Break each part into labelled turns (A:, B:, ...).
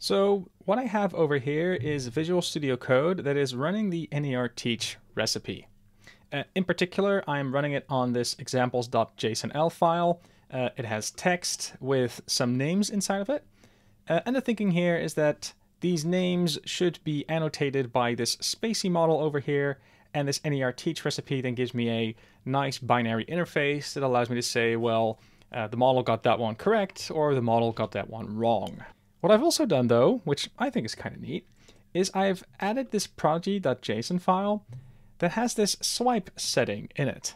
A: So what I have over here is Visual Studio Code that is running the NER teach recipe. Uh, in particular, I'm running it on this examples.json file. Uh, it has text with some names inside of it. Uh, and the thinking here is that these names should be annotated by this spacey model over here, and this NER teach recipe then gives me a nice binary interface that allows me to say, well, uh, the model got that one correct, or the model got that one wrong. What I've also done though, which I think is kind of neat, is I've added this prodigy.json file that has this swipe setting in it.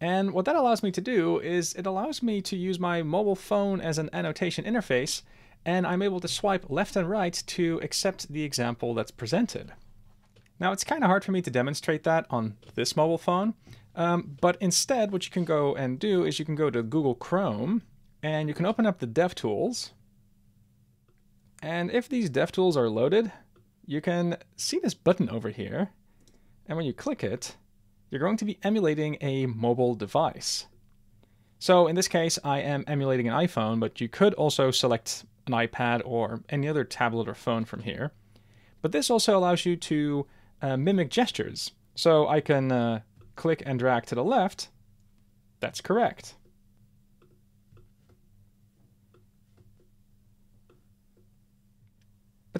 A: And what that allows me to do is it allows me to use my mobile phone as an annotation interface, and I'm able to swipe left and right to accept the example that's presented. Now it's kind of hard for me to demonstrate that on this mobile phone, um, but instead what you can go and do is you can go to Google Chrome, and you can open up the DevTools, and if these DevTools are loaded, you can see this button over here. And when you click it, you're going to be emulating a mobile device. So in this case, I am emulating an iPhone, but you could also select an iPad or any other tablet or phone from here. But this also allows you to uh, mimic gestures. So I can uh, click and drag to the left. That's correct.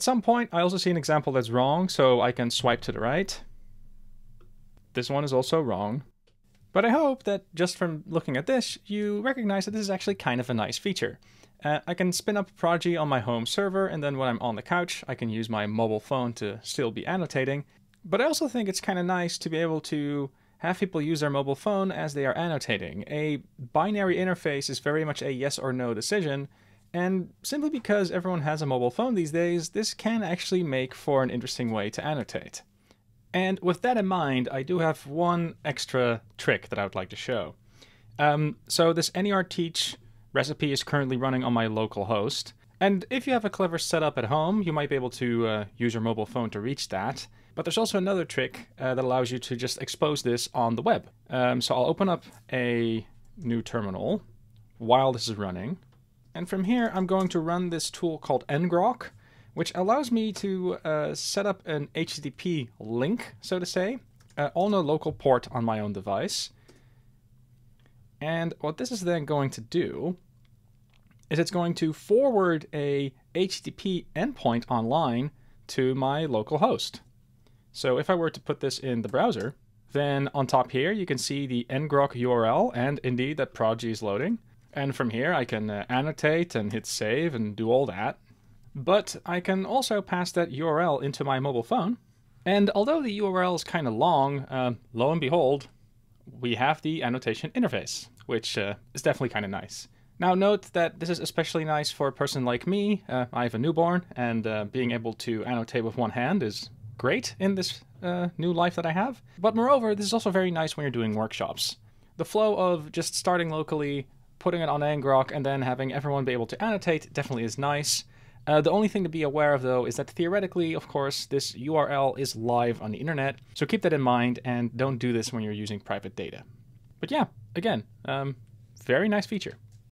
A: At some point, I also see an example that's wrong, so I can swipe to the right. This one is also wrong. But I hope that just from looking at this, you recognize that this is actually kind of a nice feature. Uh, I can spin up Prodigy on my home server, and then when I'm on the couch, I can use my mobile phone to still be annotating. But I also think it's kind of nice to be able to have people use their mobile phone as they are annotating. A binary interface is very much a yes or no decision, and simply because everyone has a mobile phone these days, this can actually make for an interesting way to annotate. And with that in mind, I do have one extra trick that I would like to show. Um, so this NER teach recipe is currently running on my local host. And if you have a clever setup at home, you might be able to uh, use your mobile phone to reach that. But there's also another trick uh, that allows you to just expose this on the web. Um, so I'll open up a new terminal while this is running. And from here, I'm going to run this tool called ngrok, which allows me to uh, set up an HTTP link, so to say, uh, on a local port on my own device. And what this is then going to do is it's going to forward a HTTP endpoint online to my local host. So if I were to put this in the browser, then on top here you can see the ngrok URL and indeed that Prodigy is loading. And from here I can uh, annotate and hit save and do all that. But I can also pass that URL into my mobile phone. And although the URL is kind of long, uh, lo and behold, we have the annotation interface, which uh, is definitely kind of nice. Now note that this is especially nice for a person like me. Uh, I have a newborn and uh, being able to annotate with one hand is great in this uh, new life that I have. But moreover, this is also very nice when you're doing workshops. The flow of just starting locally, putting it on Angrok and then having everyone be able to annotate definitely is nice. Uh, the only thing to be aware of though is that theoretically, of course, this URL is live on the internet, so keep that in mind and don't do this when you're using private data. But yeah, again, um, very nice feature.